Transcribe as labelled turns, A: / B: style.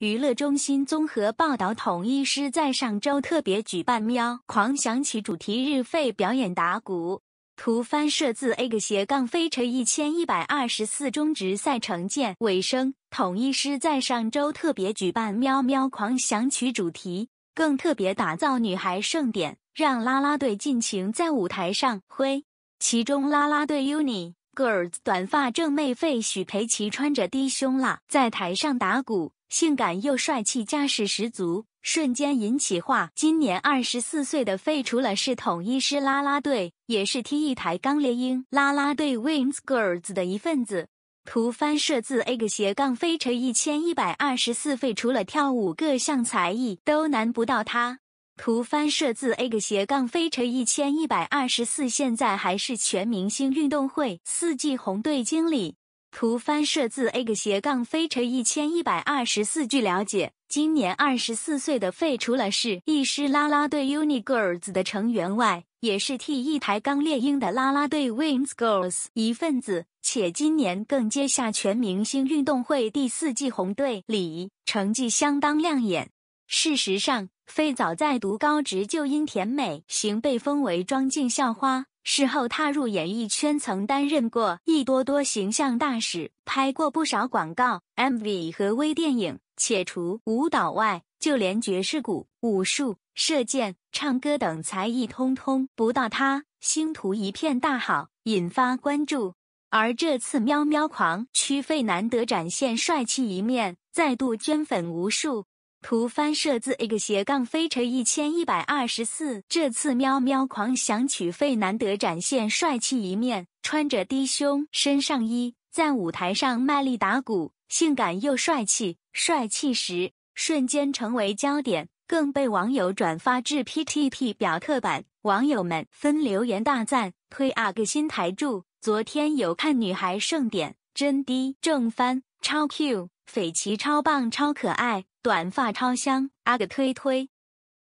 A: 娱乐中心综合报道：统一师在上周特别举办“喵狂响曲”主题日，费表演打鼓。图翻摄自 A 个斜杠飞车一千一百二十四中职赛成见尾声。统一师在上周特别举办“喵喵狂响曲”主题，更特别打造女孩盛典，让啦啦队尽情在舞台上挥。其中啦啦队 UNI Girls 短发正妹费许培琪穿着低胸啦，在台上打鼓。性感又帅气，架势十足，瞬间引起话。今年二十四岁的费除了是统一师啦啦队，也是 T 台钢烈鹰啦啦队 Wings Girls 的一份子。图翻摄自 A 个斜杠飞车一千一百二十四。费除了跳舞，各项才艺都难不到他。图翻摄自 A 个斜杠飞车一千一百二十四。现在还是全明星运动会四季红队经理。图翻摄自个斜杠飞 t 一千一百二十四。据了解，今年二十四岁的费除了是一师啦啦队 UNI Girls 的成员外，也是 T 一台钢猎鹰的啦啦队 Wings Girls 一份子，且今年更接下全明星运动会第四季红队礼成绩相当亮眼。事实上，费早在读高职就因甜美型被封为庄静校花。事后踏入演艺圈，曾担任过一多多形象大使，拍过不少广告、MV 和微电影，且除舞蹈外，就连爵士鼓、武术、射箭、唱歌等才艺通通不到他。星途一片大好，引发关注。而这次喵喵狂区费难得展现帅气一面，再度圈粉无数。图翻设字一个斜杠飞车一千一百二十四，这次喵喵狂想曲费难得展现帅气一面，穿着低胸身上衣在舞台上卖力打鼓，性感又帅气。帅气时瞬间成为焦点，更被网友转发至 P T P 表特版，网友们分留言大赞，推阿个新台柱。昨天有看女孩盛典，真低正翻。超 Q，斐奇超棒，超可爱，短发超香，阿个推推。